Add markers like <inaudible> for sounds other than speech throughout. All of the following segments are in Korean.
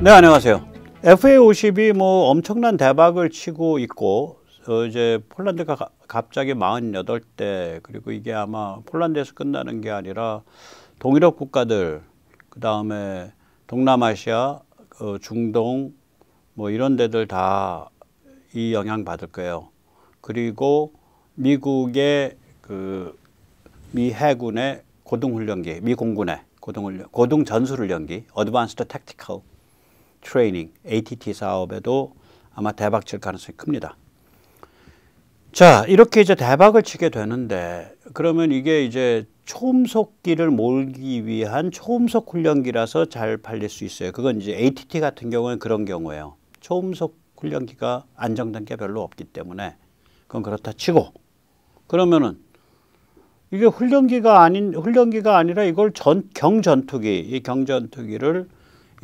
네, 안녕하세요. FA50이 뭐 엄청난 대박을 치고 있고 어, 이제 폴란드가 갑자기 48대 그리고 이게 아마 폴란드에서 끝나는 게 아니라 동유럽 국가들 그 다음에 동남아시아 어, 중동 뭐 이런 데들 다 이 영향 받을 거예요. 그리고 미국의 그 미 해군의 고등훈련기, 미 공군의 고등훈련, 고등 전술훈련기, 어드밴스드 택티컬 트레이닝, ATT 사업에도 아마 대박 칠 가능성이 큽니다. 자, 이렇게 이제 대박을 치게 되는데 그러면 이게 이제 초음속기를 몰기 위한 초음속 훈련기라서 잘 팔릴 수 있어요. 그건 이제 ATT 같은 경우는 그런 경우예요. 초음속 훈련기가 안정단계 별로 없기 때문에 그건 그렇다 치고 그러면은 이게 훈련기가 아닌 훈련기가 아니라 이걸 전 경전투기 이 경전투기를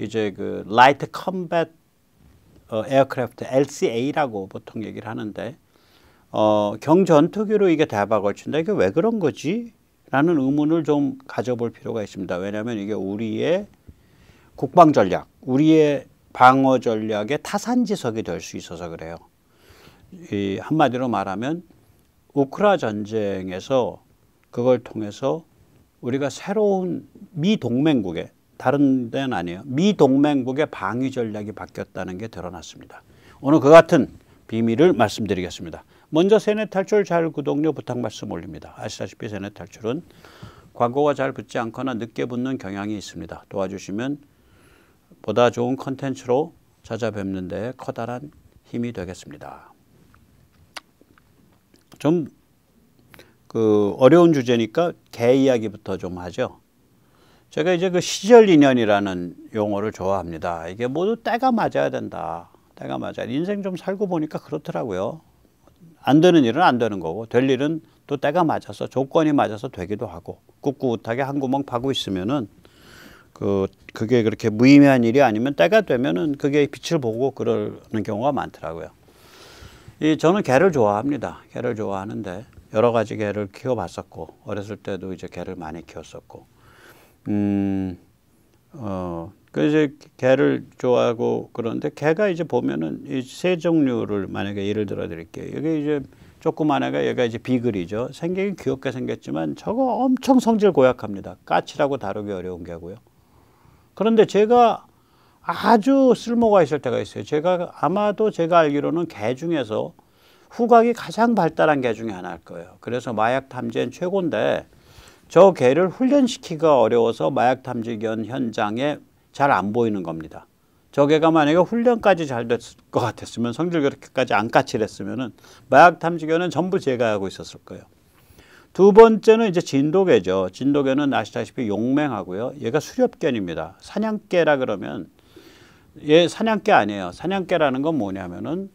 이제 그 라이트 컴뱃 어, 에어크래프트 LCA라고 보통 얘기를 하는데 어, 경전투기로 이게 대박 을친다 이게 왜 그런 거지? 라는 의문을 좀 가져볼 필요가 있습니다. 왜냐하면 이게 우리의 국방 전략, 우리의 방어 전략의 타산지석이 될 수 있어서 그래요. 이 한마디로 말하면 우크라 전쟁에서 그걸 통해서 우리가 새로운 미동맹국에 다른 데는 아니에요. 미 동맹국의 방위 전략이 바뀌었다는 게 드러났습니다. 오늘 그 같은 비밀을 말씀드리겠습니다. 먼저 세뇌 탈출 자 구독료 부탁 말씀 올립니다. 아시다시피 세뇌 탈출은 광고가 잘 붙지 않거나 늦게 붙는 경향이 있습니다. 도와주시면 보다 좋은 컨텐츠로 찾아뵙는 데 커다란 힘이 되겠습니다. 좀그 어려운 주제니까 개 이야기부터 좀 하죠. 제가 이제 그 시절 인연이라는 용어를 좋아합니다. 이게 모두 때가 맞아야 된다. 때가 맞아야. 인생 좀 살고 보니까 그렇더라고요. 안 되는 일은 안 되는 거고 될 일은 또 때가 맞아서 조건이 맞아서 되기도 하고 꿋꿋하게 한 구멍 파고 있으면은 그 그게 그렇게 무의미한 일이 아니면 때가 되면은 그게 빛을 보고 그러는 경우가 많더라고요. 이 저는 개를 좋아합니다. 개를 좋아하는데 여러 가지 개를 키워봤었고 어렸을 때도 이제 개를 많이 키웠었고 음, 어, 그 이제 개를 좋아하고 그런데 개가 이제 보면은 이 세 종류를 만약에 예를 들어 드릴게요. 이게 이제 조그만애가 얘가 이제 비글이죠. 생긴 귀엽게 생겼지만 저거 엄청 성질 고약합니다. 까칠하고 다루기 어려운 개고요. 그런데 제가 아주 쓸모가 있을 때가 있어요. 제가 아마도 제가 알기로는 개 중에서 후각이 가장 발달한 개 중에 하나일 거예요. 그래서 마약 탐지엔 최고인데 저 개를 훈련시키기가 어려워서 마약 탐지견 현장에 잘 안 보이는 겁니다. 저 개가 만약에 훈련까지 잘 됐을 것 같았으면 성질 그렇게까지 안까칠했으면 마약 탐지견은 전부 제가 하고 있었을 거예요. 두 번째는 이제 진돗개죠. 진돗개는 아시다시피 용맹하고요. 얘가 수렵견입니다. 사냥개라 그러면 얘 사냥개 아니에요. 사냥개라는 건 뭐냐면은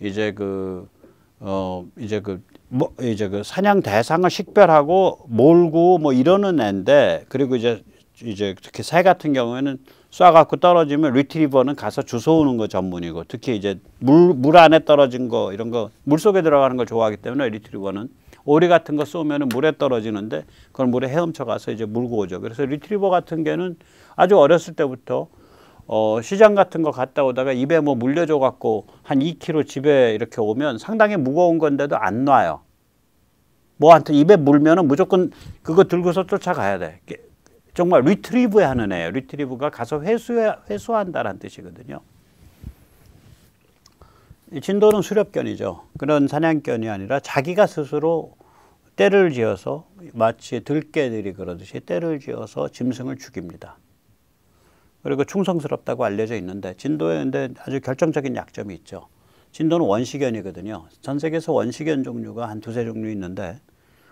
이제 그 어 이제 그뭐 이제 그 사냥 대상을 식별하고 몰고 뭐 이러는 애인데 그리고 이제 이제 특히 새 같은 경우에는 쏴갖고 떨어지면 리트리버는 가서 주워오는 거 전문이고 특히 이제 물, 물 안에 떨어진 거 이런 거 물 속에 들어가는 걸 좋아하기 때문에 리트리버는 오리 같은 거 쏘면은 물에 떨어지는데 그걸 물에 헤엄쳐 가서 이제 물고 오죠. 그래서 리트리버 같은 개는 아주 어렸을 때부터 어, 시장 같은 거 갔다 오다가 입에 뭐 물려줘 갖고 한 2kg 집에 이렇게 오면 상당히 무거운 건데도 안 놔요. 뭐한테 입에 물면은 무조건 그거 들고서 쫓아가야 돼. 정말 리트리브 하는 애예요. 리트리브가 가서 회수 회수한다는 뜻이거든요. 진도는 수렵견이죠. 그런 사냥견이 아니라 자기가 스스로 때를 지어서 마치 들깨들이 그러듯이 때를 지어서 짐승을 죽입니다. 그리고 충성스럽다고 알려져 있는데 진도에 근데 아주 결정적인 약점이 있죠. 진도는 원시견이거든요. 전 세계에서 원시견 종류가 한 두세 종류 있는데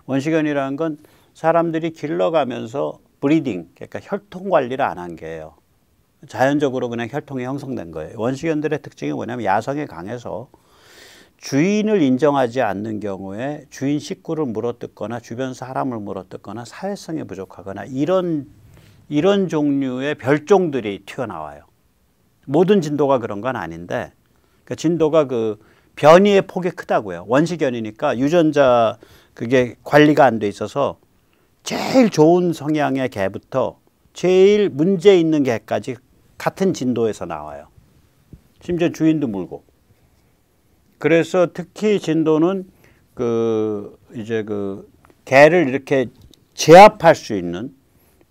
원시견이라는 건 사람들이 길러가면서 브리딩, 그러니까 혈통 관리를 안 한 게예요. 자연적으로 그냥 혈통이 형성된 거예요. 원시견들의 특징이 뭐냐면 야성에 강해서 주인을 인정하지 않는 경우에 주인 식구를 물어뜯거나 주변 사람을 물어뜯거나 사회성이 부족하거나 이런 이런 종류의 별종들이 튀어나와요. 모든 진도가 그런 건 아닌데 그 진도가 그 변이의 폭이 크다고요. 원시견이니까 유전자 그게 관리가 안 돼 있어서 제일 좋은 성향의 개부터 제일 문제 있는 개까지 같은 진도에서 나와요. 심지어 주인도 물고. 그래서 특히 진도는 그 이제 그 개를 이렇게 제압할 수 있는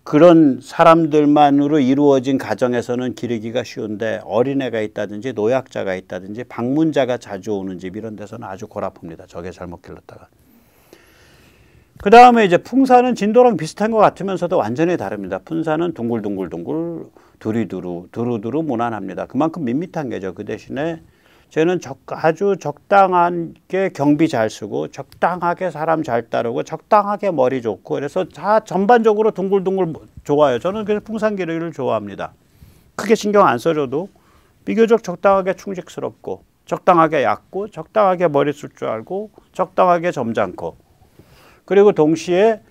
그런 사람들만으로 이루어진 가정에서는 기르기가 쉬운데 어린애가 있다든지 노약자가 있다든지 방문자가 자주 오는 집 이런 데서는 아주 골아픕니다. 저게 잘못 길렀다가. 그 다음에 이제 풍사는 진도랑 비슷한 것 같으면서도 완전히 다릅니다. 풍사는 둥글둥글둥글 두리두루 두루두루 무난합니다. 그만큼 밋밋한 게죠. 그 대신에 저는 적, 아주 적당하게 경비 잘 쓰고 적당하게 사람 잘 따르고 적당하게 머리 좋고 그래서 다 전반적으로 둥글둥글 뭐 좋아요. 저는 그래서 풍산기를 좋아합니다. 크게 신경 안 써줘도 비교적 적당하게 충직스럽고 적당하게 얕고 적당하게 머리 쓸 줄 알고 적당하게 점잖고 그리고 동시에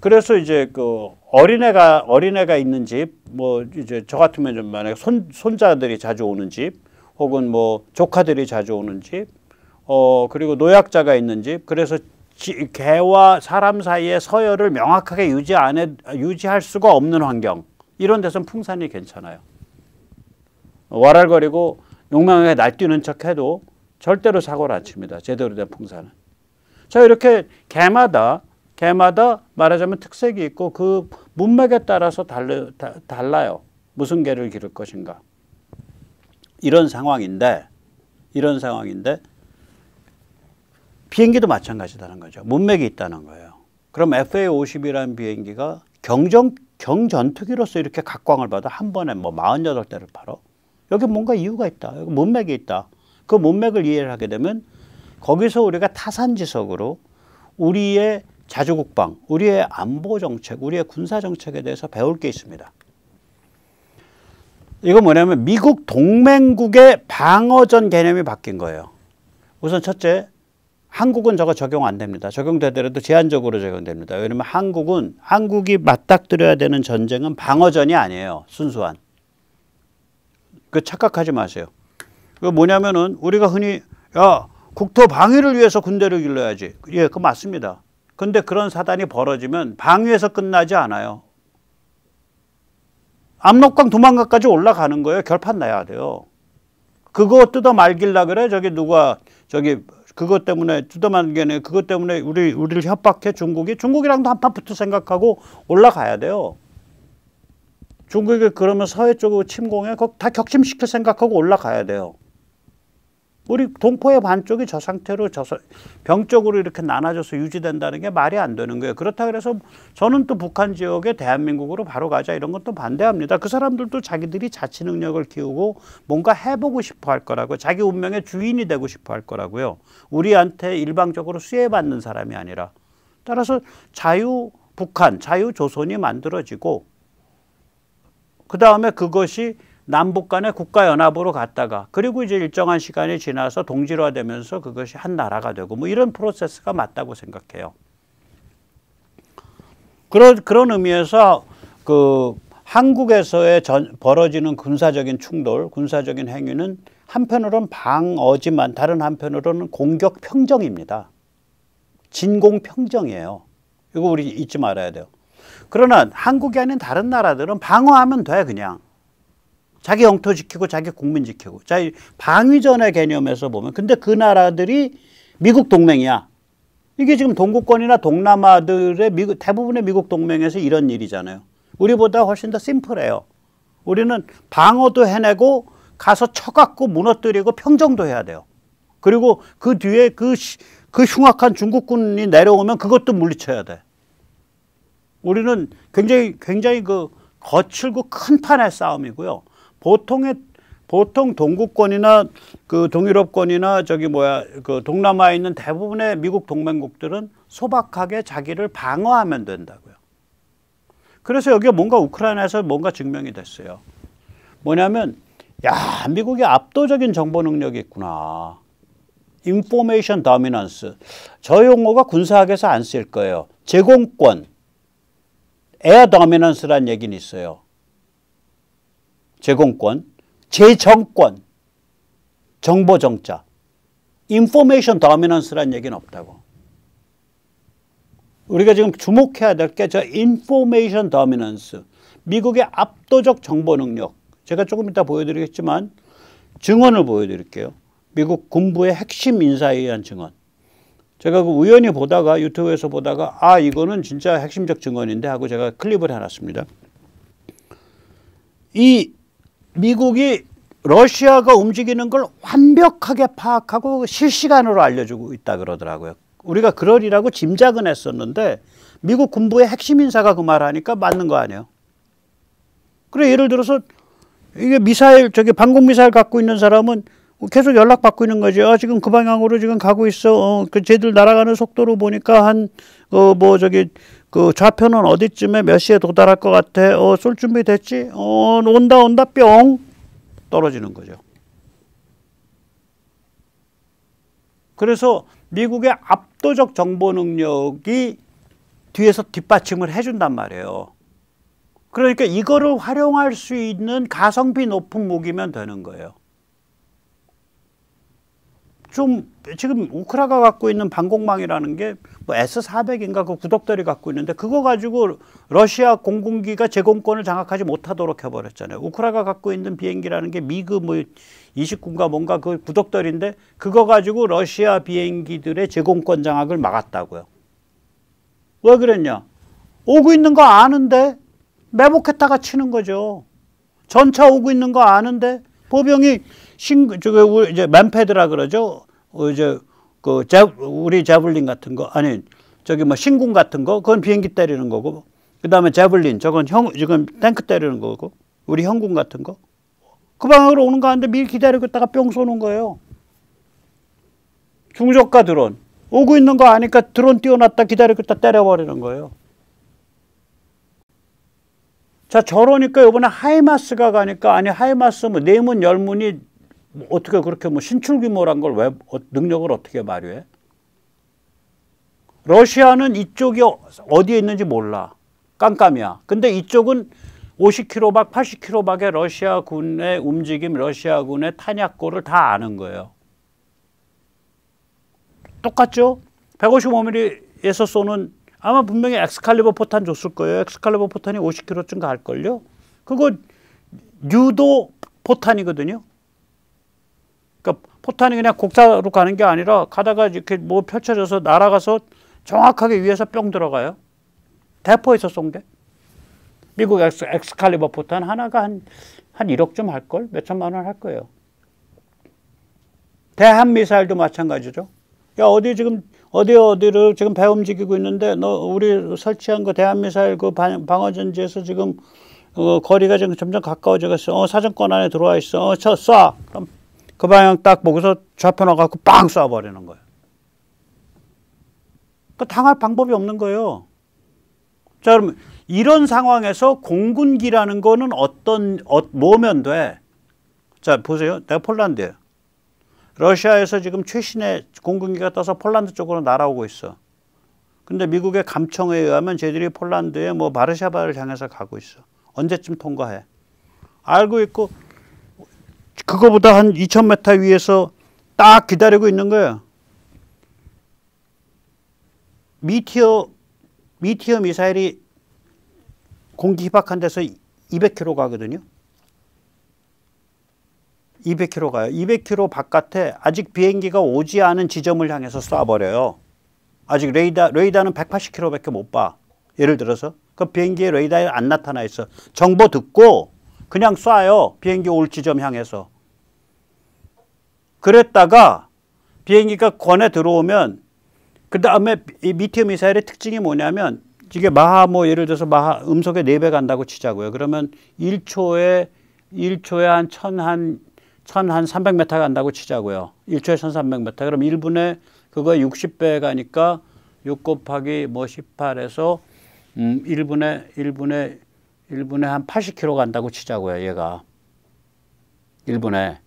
그래서 이제 그 어린애가 어린애가 있는 집 뭐 이제 저 같으면 좀 만약에 손 손자들이 자주 오는 집 혹은 뭐 조카들이 자주 오는 집, 어, 그리고 노약자가 있는 집, 그래서 지, 개와 사람 사이의 서열을 명확하게 유지 안 해, 유지할 수가 없는 환경. 이런 데선 풍산이 괜찮아요. 와랄거리고 용맹하게 날뛰는 척 해도 절대로 사고를 안 칩니다. 제대로 된 풍산은. 자, 이렇게 개마다, 개마다 말하자면 특색이 있고 그 문맥에 따라서 달라, 달라요. 무슨 개를 기를 것인가. 이런 상황인데 이런 상황인데 비행기도 마찬가지다는 거죠. 문맥이 있다는 거예요. 그럼 FA50이라는 비행기가 경전, 경전투기로서 이렇게 각광을 받아 한 번에 뭐 48대를 팔어? 여기 뭔가 이유가 있다. 여기 문맥이 있다. 그 문맥을 이해를 하게 되면 거기서 우리가 타산지석으로 우리의 자주국방, 우리의 안보정책, 우리의 군사정책에 대해서 배울 게 있습니다. 이거 뭐냐면 미국 동맹국의 방어전 개념이 바뀐 거예요. 우선 첫째, 한국은 저거 적용 안 됩니다. 적용되더라도 제한적으로 적용됩니다. 왜냐면 한국은 한국이 맞닥뜨려야 되는 전쟁은 방어전이 아니에요. 순수한. 그 착각하지 마세요. 그 뭐냐면은 우리가 흔히 야 국토 방위를 위해서 군대를 길러야지. 예, 그 맞습니다. 근데 그런 사단이 벌어지면 방위에서 끝나지 않아요. 압록강 도망가까지 올라가는 거예요. 결판 나야 돼요. 그거 뜯어 말길라 그래? 저기 누가 저기 그것 때문에 뜯어 말기네. 그것 때문에 우리 우리를 협박해 중국이 중국이랑도 한판 붙을 생각하고 올라가야 돼요. 중국이 그러면 서해 쪽으로 침공해 다 격침시킬 생각하고 올라가야 돼요. 우리 동포의 반쪽이 저 상태로 저 병적으로 이렇게 나눠져서 유지된다는 게 말이 안 되는 거예요. 그렇다 그래서 저는 또 북한 지역에 대한민국으로 바로 가자 이런 것도 반대합니다. 그 사람들도 자기들이 자치 능력을 키우고 뭔가 해보고 싶어 할 거라고 자기 운명의 주인이 되고 싶어 할 거라고요. 우리한테 일방적으로 수혜받는 사람이 아니라 따라서 자유 북한, 자유 조선이 만들어지고 그 다음에 그것이 남북 간의 국가연합으로 갔다가 그리고 이제 일정한 시간이 지나서 동질화되면서 그것이 한 나라가 되고 뭐 이런 프로세스가 맞다고 생각해요. 그런 그런 의미에서 그 한국에서의 전, 벌어지는 군사적인 충돌, 군사적인 행위는 한편으로는 방어지만 다른 한편으로는 공격 평정입니다. 진공 평정이에요. 이거 우리 잊지 말아야 돼요. 그러나 한국이 아닌 다른 나라들은 방어하면 돼 그냥. 자기 영토 지키고 자기 국민 지키고 자 방위전의 개념에서 보면 근데 그 나라들이 미국 동맹이야. 이게 지금 동구권이나 동남아들의 미국, 대부분의 미국 동맹에서 이런 일이잖아요. 우리보다 훨씬 더 심플해요. 우리는 방어도 해내고 가서 쳐갖고 무너뜨리고 평정도 해야 돼요. 그리고 그 뒤에 그, 그 흉악한 중국군이 내려오면 그것도 물리쳐야 돼. 우리는 굉장히, 굉장히 그 거칠고 큰 판의 싸움이고요. 보통의 보통 동구권이나 그 동유럽권이나 저기 뭐야 그 동남아에 있는 대부분의 미국 동맹국들은 소박하게 자기를 방어하면 된다고요. 그래서 여기가 뭔가 우크라이나에서 뭔가 증명이 됐어요. 뭐냐면 야 미국이 압도적인 정보 능력이 있구나. 인포메이션 더미넌스. 저 용어가 군사학에서 안 쓸 거예요. 제공권. 에어 더미넌스란 얘기는 있어요. 제공권, 재정권, 정보정자, 인포메이션 더미넌스란 얘기는 없다고. 우리가 지금 주목해야 될 게 저 인포메이션 더미넌스, 미국의 압도적 정보 능력. 제가 조금 이따 보여드리겠지만 증언을 보여드릴게요. 미국 군부의 핵심 인사에 의한 증언. 제가 그 우연히 보다가 유튜브에서 보다가 아 이거는 진짜 핵심적 증언인데 하고 제가 클립을 해놨습니다. 이 미국이 러시아가 움직이는 걸 완벽하게 파악하고 실시간으로 알려주고 있다 그러더라고요. 우리가 그러리라고 짐작은 했었는데 미국 군부의 핵심 인사가 그 말하니까 맞는 거 아니에요. 그래 예를 들어서 이게 미사일 저기 방공 미사일 갖고 있는 사람은 계속 연락 받고 있는 거죠. 아, 지금 그 방향으로 지금 가고 있어. 어, 그 쟤들 날아가는 속도로 보니까 한 어 뭐 저기 그 좌표는 어디쯤에 몇 시에 도달할 것 같아? 어, 쏠 준비 됐지? 어, 온다, 온다, 뿅! 떨어지는 거죠. 그래서 미국의 압도적 정보 능력이 뒤에서 뒷받침을 해준단 말이에요. 그러니까 이거를 활용할 수 있는 가성비 높은 무기면 되는 거예요. 좀 지금 우크라가 갖고 있는 방공망이라는 게뭐 S400인가 그구독들이 갖고 있는데 그거 가지고 러시아 공군기가 제공권을 장악하지 못하도록 해버렸잖아요. 우크라가 갖고 있는 비행기라는 게 미그 뭐 29인가 뭔가 그구독들인데 그거 가지고 러시아 비행기들의 제공권 장악을 막았다고요. 왜 그랬냐? 오고 있는 거 아는데 매복했다가 치는 거죠. 전차 오고 있는 거 아는데 보병이 신, 저기, 이제 맨패드라 그러죠. 어, 이제 그 자, 우리 자블린 같은 거 아니 저기 뭐 신궁 같은 거 그건 비행기 때리는 거고 그다음에 자블린 저건 형 지금 탱크 때리는 거고 우리 형군 같은 거 그 방향으로 오는 거아는데 미리 기다리고 있다가 뿅 쏘는 거예요. 중저가 드론 오고 있는 거 아니까 드론 띄워놨다 기다리고 있다 때려버리는 거예요. 자 저러니까 요번에 하이마스가 가니까 아니 하이마스 뭐 네문 열문이 뭐 어떻게 그렇게 뭐 신출규모란 걸왜 어, 능력을 어떻게 발휘해? 러시아는 이쪽이 어, 어디에 있는지 몰라. 깜깜이야. 근데 이쪽은 50km박 80km박의 러시아군의 움직임, 러시아군의 탄약고를 다 아는 거예요. 똑같죠? 155mm에서 쏘는 아마 분명히 엑스칼리버 포탄 줬을 거예요. 엑스칼리버 포탄이 50km쯤 갈걸요. 그거 유도 포탄이거든요. 그러니까 포탄이 그냥 곡사로 가는 게 아니라 가다가 이렇게 뭐 펼쳐져서 날아가서 정확하게 위에서 뿅 들어가요. 대포에서 쏜 게. 미국 엑스, 칼리버 포탄 하나가 한, 한 1억쯤 할걸? 몇천만 원 할 거예요. 대한미사일도 마찬가지죠. 야, 어디 지금, 어디 어디를 지금 배 움직이고 있는데, 너, 우리 설치한 거 대한미사일 그 방, 어전지에서 지금, 어, 거리가 지금 점점 가까워져갔어. 어, 사정권 안에 들어와 있어. 어, 쳐, 쏴. 그럼 그 방향 딱 보고서 좌표 나갖고빵 쏴버리는 거예요. 그 당할 방법이 없는 거예요. 자, 그럼 이런 상황에서 공군기라는 거는 어떤, 어, 뭐면 돼? 자, 보세요. 내가 폴란드예요. 러시아에서 지금 최신의 공군기가 떠서 폴란드 쪽으로 날아오고 있어. 근데 미국의 감청에 의하면 쟤들이 폴란드에 뭐 바르샤바를 향해서 가고 있어. 언제쯤 통과해? 알고 있고 그거보다 한 2,000m 위에서 딱 기다리고 있는 거야. 미티어 미티어 미사일이 공기 희박한 데서 200km 가거든요. 200km 가요. 200km 바깥에 아직 비행기가 오지 않은 지점을 향해서 쏴버려요. 아직 레이더, 레이더는 180km밖에 못 봐. 예를 들어서. 그 비행기에 레이더에 안 나타나 있어. 정보 듣고 그냥 쏴요. 비행기 올 지점 향해서. 그랬다가 비행기가 권에 들어오면 그 다음에 이 미티움 미사일의 특징이 뭐냐면 이게 마하 뭐 예를 들어서 마하 음속에네 배 간다고 치자고요. 그러면 1초에 1초에 한 천 한 천한 300m 간다고 치자고요. 1초에 1300m. 그럼 1분에 그거 60배 가니까 6 곱하기 뭐 18에서 음 1분에 1분에 1분에 한 80km 간다고 치자고요, 얘가. 1분에.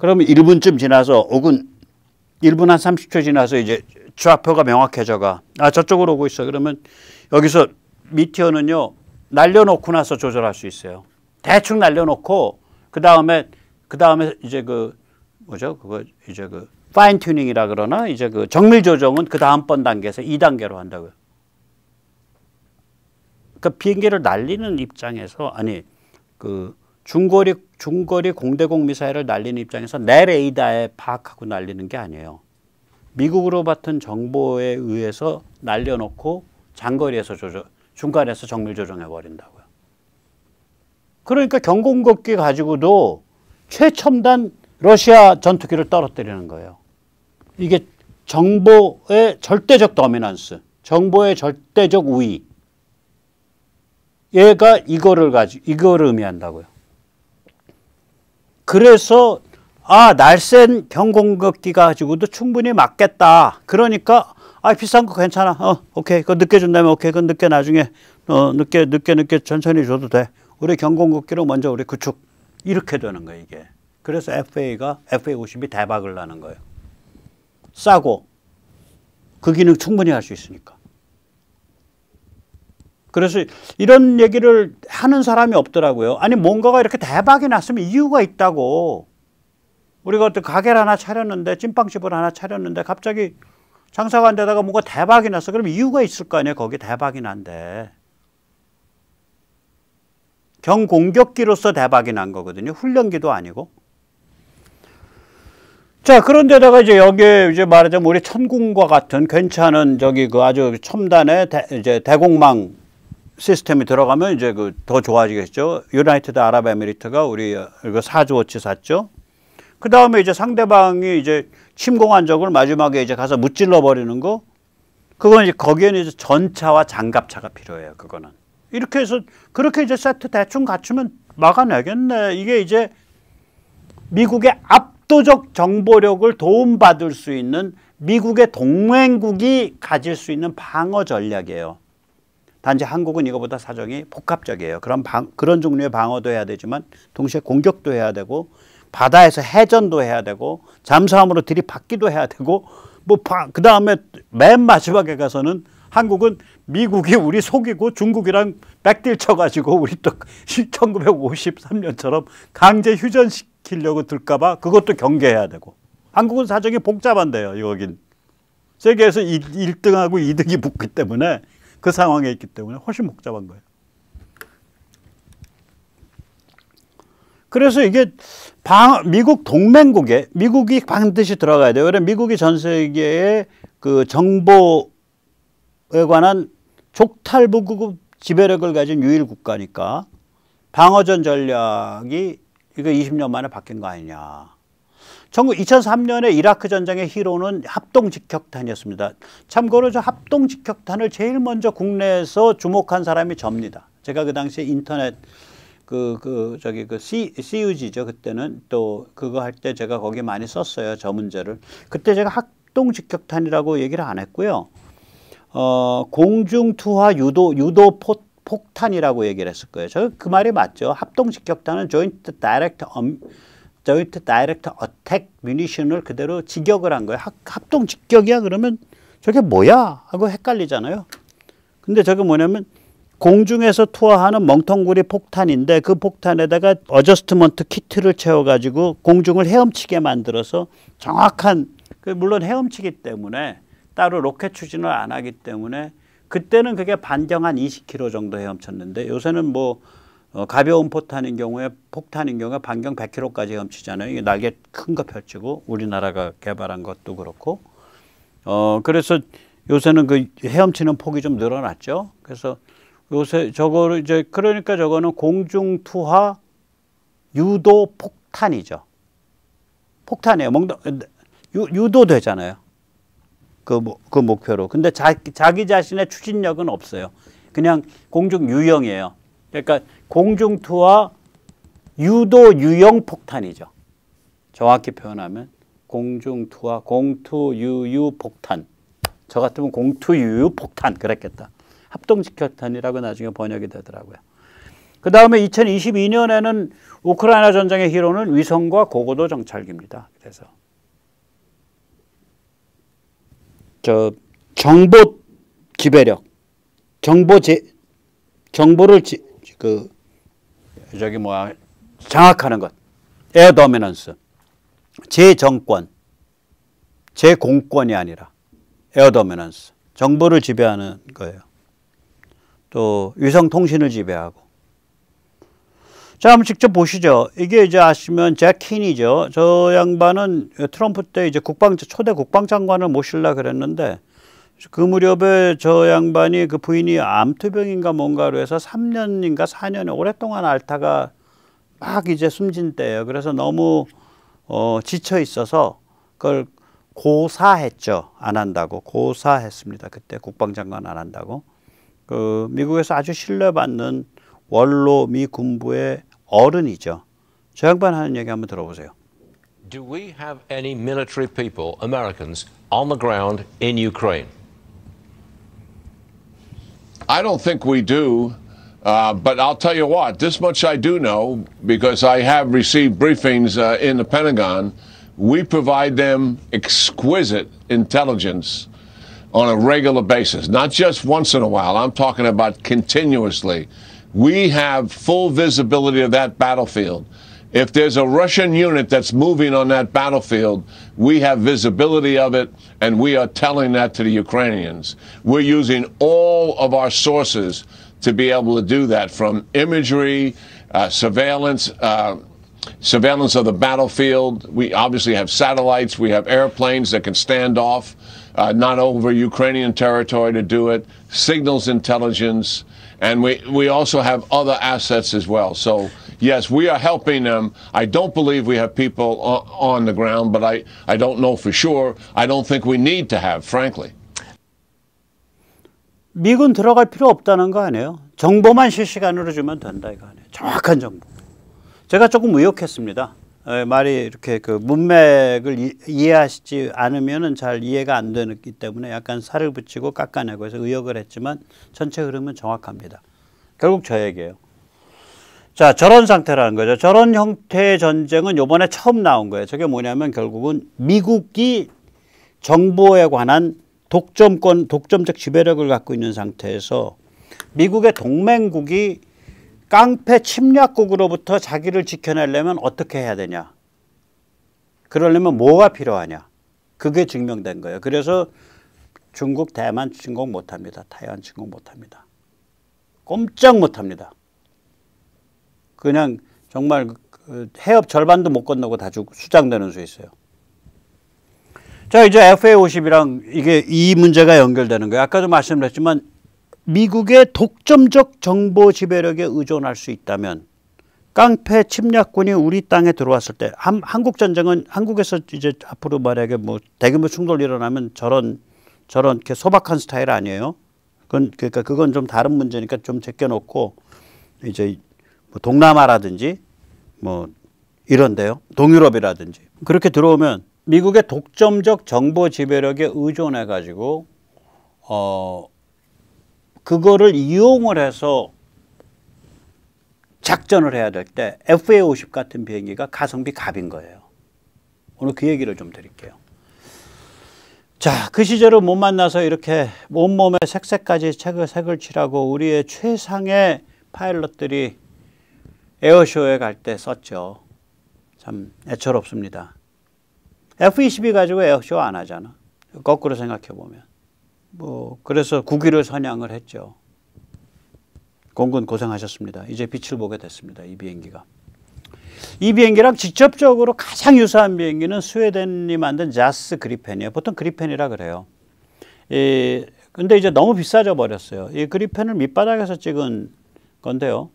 그러면 1분쯤 지나서 혹은 1분 한 30초 지나서 이제 좌표가 명확해져가 아 저쪽으로 오고 있어 그러면 여기서 미티어는요 날려놓고 나서 조절할 수 있어요 대충 날려놓고 그 다음에 그 다음에 이제 그 뭐죠 그거 이제 그 파인 튜닝이라 그러나 이제 그 정밀 조정은 그 다음번 단계에서 2단계로 한다고요 그 비행기를 날리는 입장에서 아니 그 중거리 중거리 공대공 미사일을 날리는 입장에서 내 레이더에 파악하고 날리는 게 아니에요. 미국으로 받은 정보에 의해서 날려놓고 장거리에서 조절 중간에서 정밀 조정해 버린다고요. 그러니까 경공격기 가지고도 최첨단 러시아 전투기를 떨어뜨리는 거예요. 이게 정보의 절대적 더미넌스, 정보의 절대적 우위. 얘가 이거를 가지 이거를 의미한다고요. 그래서 아 날쌘 경공격기 가지고도 충분히 맞겠다. 그러니까 아 비싼 거 괜찮아. 어 오케이 그거 늦게 준다면 오케이 그거 늦게 나중에 어 늦게 늦게 늦게 천천히 줘도 돼. 우리 경공격기로 먼저 우리 구축 이렇게 되는 거예요 이게. 그래서 FA가 FA 50이 대박을 나는 거예요. 싸고 그 기능 충분히 할 수 있으니까. 그래서 이런 얘기를 하는 사람이 없더라고요. 아니 뭔가가 이렇게 대박이 났으면 이유가 있다고. 우리가 어떤 가게를 하나 차렸는데 찐빵집을 하나 차렸는데 갑자기 장사가 안다가 뭔가 대박이 났어. 그럼 이유가 있을 거 아니에요. 거기 대박이 난데. 경공격기로서 대박이 난 거거든요. 훈련기도 아니고. 자, 그런데다가 이제 여기에 이제 말하자면 우리 천궁과 같은 괜찮은 저기 그 아주 첨단의 대, 이제 대공망 시스템이 들어가면 이제 그 더 좋아지겠죠. 유나이티드 아랍에미리트가 우리 이거 4조 치 샀죠. 그 다음에 이제 상대방이 이제 침공한 적을 마지막에 이제 가서 무찔러 버리는 거. 그건 이제 거기에는 이제 전차와 장갑차가 필요해요. 그거는. 이렇게 해서 그렇게 이제 세트 대충 갖추면 막아내겠네. 이게 이제 미국의 압도적 정보력을 도움받을 수 있는 미국의 동맹국이 가질 수 있는 방어 전략이에요. 단지 한국은 이거보다 사정이 복합적이에요. 그런 방, 그런 종류의 방어도 해야 되지만 동시에 공격도 해야 되고 바다에서 해전도 해야 되고 잠수함으로 들이받기도 해야 되고 뭐그 다음에 맨 마지막에 가서는 한국은 미국이 우리 속이고 중국이랑 백딜 쳐가지고 우리 또 1953년처럼 <laughs> 강제 휴전시키려고 들까봐 그것도 경계해야 되고 한국은 사정이 복잡한데요 여긴 세계에서 1등하고 2등이 붙기 때문에 그 상황에 있기 때문에 훨씬 복잡한 거예요. 그래서 이게 방, 미국 동맹국에 미국이 반드시 들어가야 돼요. 왜냐 미국이 전 세계의 그 정보에 관한 족탈부급 지배력을 가진 유일 국가니까 방어전 전략이 이거 20년 만에 바뀐 거 아니냐. 전국 2003년에 이라크 전쟁의 희로는 합동 직격탄이었습니다. 참고로 저 합동 직격탄을 제일 먼저 국내에서 주목한 사람이 접니다. 제가 그 당시에 인터넷 그, 그, 저기, 그, C, CUG죠. 그때는 또 그거 할 때 제가 거기 많이 썼어요. 저 문제를. 그때 제가 합동 직격탄이라고 얘기를 안 했고요. 어, 공중투하 유도, 유도 포, 폭탄이라고 얘기를 했을 거예요. 저 그 말이 맞죠. 합동 직격탄은 joint direct 조이트 다이렉트 어택 뮤니션을 그대로 직역을 한 거예요. 합, 동 직격이야 그러면 저게 뭐야 하고 헷갈리잖아요. 근데 저게 뭐냐면 공중에서 투하하는 멍텅구리 폭탄인데 그 폭탄에다가 어저스트먼트 키트를 채워가지고 공중을 헤엄치게 만들어서 정확한 그 물론 헤엄치기 때문에 따로 로켓 추진을 안 하기 때문에 그때는 그게 반경 한 20km 정도 헤엄쳤는데 요새는 뭐 어, 가벼운 포탄인 경우에 폭탄인 경우에 반경 100km까지 헤치잖아요 이게 날개 큰 거 펼치고 우리나라가 개발한 것도 그렇고 어 그래서 요새는 그 헤엄치는 폭이 좀 늘어났죠. 그래서 요새 저거를 이제 그러니까 저거는 공중 투하 유도 폭탄이죠. 폭탄이에요. 멍 유도되잖아요. 그, 그 목표로. 근데 자, 자기 자신의 추진력은 없어요. 그냥 공중 유형이에요. 그러니까 공중투하 유도 유형 폭탄이죠. 정확히 표현하면 공중투하 공투유유 폭탄. 저 같으면 공투유유 폭탄 그랬겠다. 합동직격탄이라고 나중에 번역이 되더라고요. 그 다음에 2022년에는 우크라이나 전쟁의 희로는 위성과 고고도 정찰기입니다. 그래서 저 정보 지배력, 정보 제 정보를 지, 그 저기 뭐야 장악하는 것. 에어 도미넌스. 제 정권. 제 공권이 아니라 에어 도미넌스. 정부를 지배하는 거예요. 또 위성 통신을 지배하고. 자, 한번 직접 보시죠. 이게 이제 아시면 잭 킨이죠. 저 양반은 트럼프 때 이제 국방 초대 국방장관을 모실라 그랬는데 그 무렵에 저 양반이 그 부인이 암투병인가 뭔가로 해서 3년인가 4년에 오랫동안 앓다가 막 이제 숨진 때예요. 그래서 너무 어, 지쳐 있어서 그걸 고사했죠. 안 한다고 고사했습니다. 그때 국방장관 안 한다고. 그 미국에서 아주 신뢰받는 원로 미 군부의 어른이죠. 저 양반 하는 얘기 한번 들어보세요. Do we have any military people, Americans, on the ground in Ukraine? I don't think we do. Uh, but I'll tell you what, this much I do know because I have received briefings uh, in the Pentagon. We provide them exquisite intelligence on a regular basis, not just once in a while. I'm talking about continuously. We have full visibility of that battlefield. If there's a Russian unit that's moving on that battlefield, we have visibility of it and we are telling that to the Ukrainians. We're using all of our sources to be able to do that from imagery, uh, surveillance, uh, surveillance of the battlefield. We obviously have satellites, we have airplanes that can stand off, uh, not over Ukrainian territory to do it, signals intelligence, and we, we also have other assets as well. So yes, we are helping them. I don't believe we have people on the ground, but I, I don't know for sure. I don't think we need to have, frankly. 미군 들어갈 필요 없다는 거 아니에요? 정보만 실시간으로 주면 된다 이거 아니에요? 정확한 정보. 제가 조금 의혹했습니다. 말이 이렇게 그 문맥을 이, 해하시지 않으면은 잘 이해가 안 되기 때문에 약간 살을 붙이고 깎아내고 해서 의역을 했지만 전체 흐름은 정확합니다. 결국 저 얘기예요. 자, 저런 상태라는 거죠. 저런 형태의 전쟁은 요번에 처음 나온 거예요. 저게 뭐냐면 결국은 미국이 정보에 관한 독점권, 독점적 지배력을 갖고 있는 상태에서 미국의 동맹국이 깡패 침략국으로부터 자기를 지켜내려면 어떻게 해야 되냐? 그러려면 뭐가 필요하냐? 그게 증명된 거예요. 그래서 중국, 대만 침공 못 합니다. 타이완 침공 못 합니다. 꼼짝 못 합니다. 그냥 정말 그, 그 해협 절반도 못 건너고 다 죽, 수장되는 수 있어요. 자, 이제 FA50이랑 이게 이 문제가 연결되는 거예요. 아까도 말씀드렸지만 미국의 독점적 정보 지배력에 의존할 수 있다면 깡패 침략군이 우리 땅에 들어왔을 때 한, 한국 전쟁은 한국에서 이제 앞으로 만약에 뭐 대규모 충돌 일어나면 저런 저런 이렇게 소박한 스타일 아니에요. 그건 그러니까 그건 좀 다른 문제니까 좀 제껴놓고 이제 뭐 동남아라든지 뭐 이런데요. 동유럽이라든지. 그렇게 들어오면 미국의 독점적 정보 지배력에 의존해 가지고 어 그거를 이용을 해서 작전을 해야 될 때 FA50 같은 비행기가 가성비 갑인 거예요. 오늘 그 얘기를 좀 드릴게요. 자, 그 시절을 못 만나서 이렇게 온몸에 색색까지 색을, 색을 칠하고 우리의 최상의 파일럿들이 에어쇼에 갈 때 썼죠. 참 애처롭습니다. F-22 가지고 에어쇼 안 하잖아. 거꾸로 생각해 보면. 뭐 그래서 국위를 선양을 했죠. 공군 고생하셨습니다. 이제 빛을 보게 됐습니다. 이 비행기가. 이 비행기랑 직접적으로 가장 유사한 비행기는 스웨덴이 만든 자스 그리펜이에요. 보통 그리펜이라 그래요. 이, 근데 이제 너무 비싸져 버렸어요. 이 그리펜을 밑바닥에서 찍은 건데요.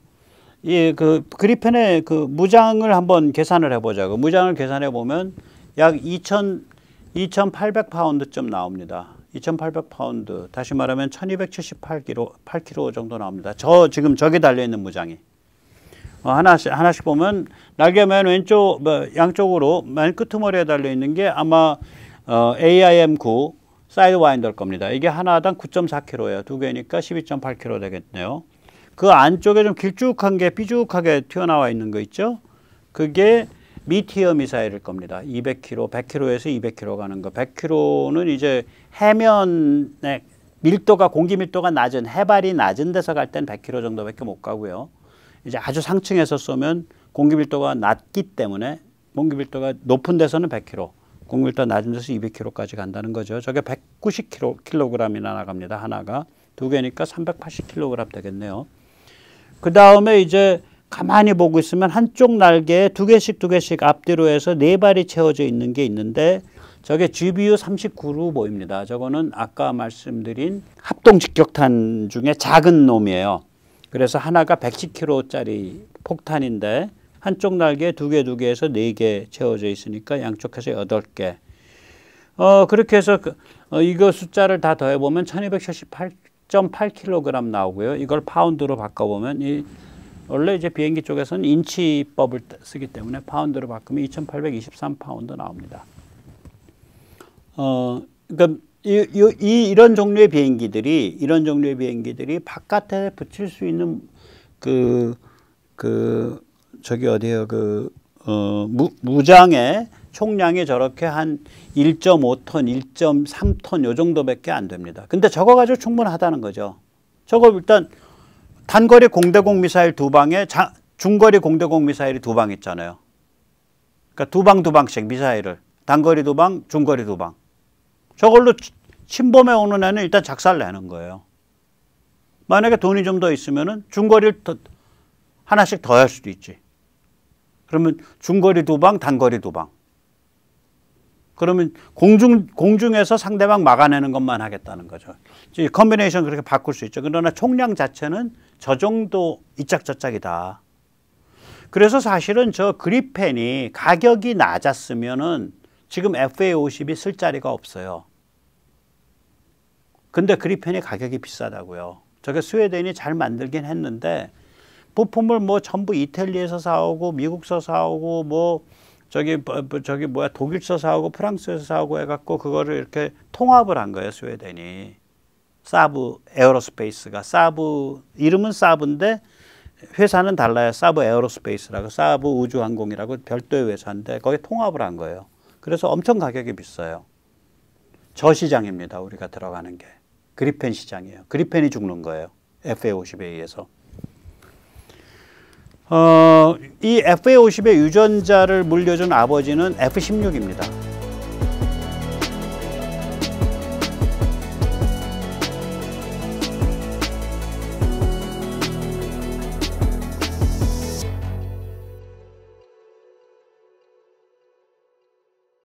이그 그리펜의 그 무장을 한번 계산을 해보자고 그 무장을 계산해 보면 약 2천 2,800파운드쯤 나옵니다. 2,800파운드 다시 말하면 1,278kg 8kg 정도 나옵니다. 저 지금 저기 달려 있는 무장이 어, 하나씩 하나씩 보면 날개맨 왼쪽 뭐, 양쪽으로 맨 끄트머리에 달려 있는 게 아마 어, AIM9 사이드와인더일 겁니다. 이게 하나당 9.4kg예요. 두 개니까 12.8kg 되겠네요. 그 안쪽에 좀 길쭉한 게 삐죽하게 튀어나와 있는 거 있죠? 그게 미티어 미사일일 겁니다. 200km, 100km에서 200km 가는 거. 100km는 이제 해면에 밀도가 공기 밀도가 낮은 해발이 낮은 데서 갈 땐 100km 정도밖에 못 가고요. 이제 아주 상층에서 쏘면 공기 밀도가 낮기 때문에 공기 밀도가 높은 데서는 100km, 공기 밀도 가 낮은 데서 200km까지 간다는 거죠. 저게 190kg이나 나갑니다. 하나가 두 개니까 380kg 되겠네요. 그 다음에 이제 가만히 보고 있으면 한쪽 날개에 두 개씩 두 개씩 앞뒤로 해서 네 발이 채워져 있는 게 있는데 저게 GBU 39로 보입니다. 저거는 아까 말씀드린 합동 직격탄 중에 작은 놈이에요. 그래서 하나가 110kg짜리 폭탄인데 한쪽 날개에 두 개, 두 개에서 네 개 채워져 있으니까 양쪽에서 여덟 개. 어, 그렇게 해서 그, 어, 이거 숫자를 다 더해보면 1278 10.8kg 나오고요. 이걸 파운드로 바꿔보면 이 원래 이제 비행기 쪽에서는 인치법을 쓰기 때문에 파운드로 바꾸면 2,823 파운드 나옵니다. 어, 그러니까 이, 이, 이런 종류의 비행기들이 이런 종류의 비행기들이 바깥에 붙일 수 있는 그그 그 저기 어디요 그 어, 무, 무장의 총량이 저렇게 한 1.5톤, 1.3톤 요 정도밖에 안 됩니다. 근데 저거 가지고 충분하다는 거죠. 저거 일단 단거리 공대공 미사일 두 방에 자, 중거리 공대공 미사일이 두 방 있잖아요. 그러니까 두 방 두 방씩 미사일을 단거리 두 방, 중거리 두 방. 저걸로 침범해 오는 애는 일단 작살 내는 거예요. 만약에 돈이 좀 더 있으면은 중거리를 더, 하나씩 더 할 수도 있지. 그러면 중거리 두 방, 단거리 두 방. 그러면 공중, 공중에서 상대방 막아내는 것만 하겠다는 거죠. 컨비네이션 그렇게 바꿀 수 있죠. 그러나 총량 자체는 저 정도 이짝저짝이다. 그래서 사실은 저 그립펜이 가격이 낮았으면은 지금 FA50이 쓸 자리가 없어요. 근데 그립펜이 가격이 비싸다고요. 저게 스웨덴이 잘 만들긴 했는데 부품을 뭐 전부 이탈리에서 사오고 미국서 사오고 뭐 저기 뭐, 뭐, 저기 뭐야 독일서 사오고 프랑스에서 사오고 해갖고 그거를 이렇게 통합을 한 거예요 스웨덴이 사브 에어로스페이스가 사브 이름은 사브인데 회사는 달라요 사브 에어로스페이스라고 사브 우주항공이라고 별도의 회사인데 거기 통합을 한 거예요 그래서 엄청 가격이 비싸요 저시장입니다 우리가 들어가는 게 그리펜 시장이에요 그리펜이 죽는 거예요 FA50에 의해서 어, 이 FA50의 유전자를 물려준 아버지는 F16입니다.